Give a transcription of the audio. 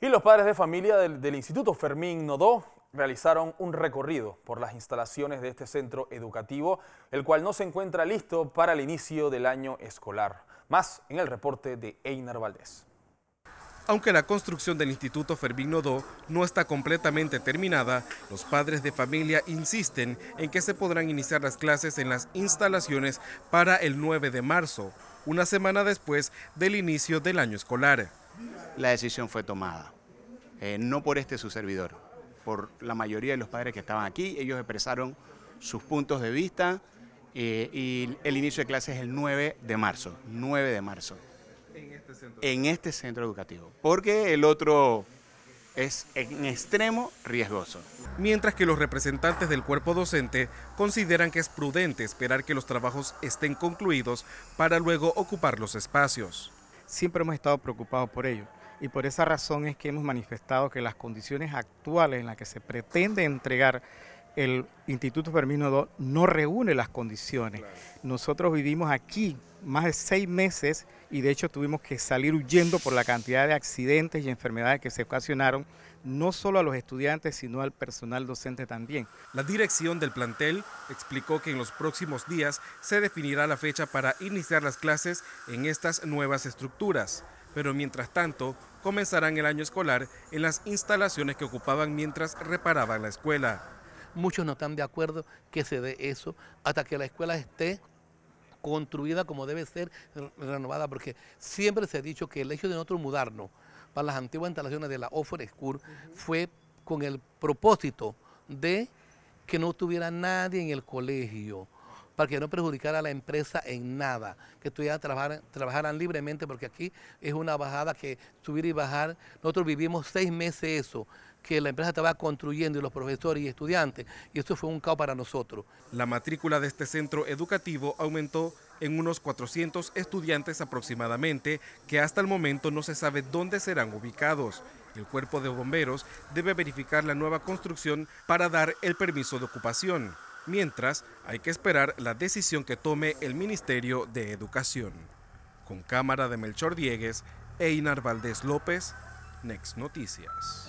Y los padres de familia del, Instituto Fermín Nodó realizaron un recorrido por las instalaciones de este centro educativo, el cual no se encuentra listo para el inicio del año escolar. Más en el reporte de Einar Valdés. Aunque la construcción del Instituto Fermín Nodó no está completamente terminada, los padres de familia insisten en que se podrán iniciar las clases en las instalaciones para el 9 de marzo, una semana después del inicio del año escolar la decisión fue tomada. Eh, no por este su servidor, por la mayoría de los padres que estaban aquí. Ellos expresaron sus puntos de vista eh, y el inicio de clases es el 9 de marzo. 9 de marzo. En este centro, en este centro educativo. Porque el otro es en extremo riesgoso. Mientras que los representantes del cuerpo docente consideran que es prudente esperar que los trabajos estén concluidos para luego ocupar los espacios. Siempre hemos estado preocupados por ello y por esa razón es que hemos manifestado que las condiciones actuales en las que se pretende entregar el Instituto Fermino II no reúne las condiciones. Nosotros vivimos aquí más de seis meses y de hecho tuvimos que salir huyendo por la cantidad de accidentes y enfermedades que se ocasionaron, no solo a los estudiantes, sino al personal docente también. La dirección del plantel explicó que en los próximos días se definirá la fecha para iniciar las clases en estas nuevas estructuras pero mientras tanto comenzarán el año escolar en las instalaciones que ocupaban mientras reparaban la escuela. Muchos no están de acuerdo que se dé eso hasta que la escuela esté construida como debe ser, renovada, porque siempre se ha dicho que el hecho de nosotros mudarnos para las antiguas instalaciones de la Offer School fue con el propósito de que no tuviera nadie en el colegio, para que no perjudicara a la empresa en nada, que estudiaran, trabajaran, trabajaran libremente, porque aquí es una bajada que subir y bajar. Nosotros vivimos seis meses eso, que la empresa estaba construyendo y los profesores y estudiantes, y esto fue un caos para nosotros. La matrícula de este centro educativo aumentó en unos 400 estudiantes aproximadamente, que hasta el momento no se sabe dónde serán ubicados. El cuerpo de bomberos debe verificar la nueva construcción para dar el permiso de ocupación. Mientras, hay que esperar la decisión que tome el Ministerio de Educación. Con cámara de Melchor Diegues, e Inar Valdés López, Next Noticias.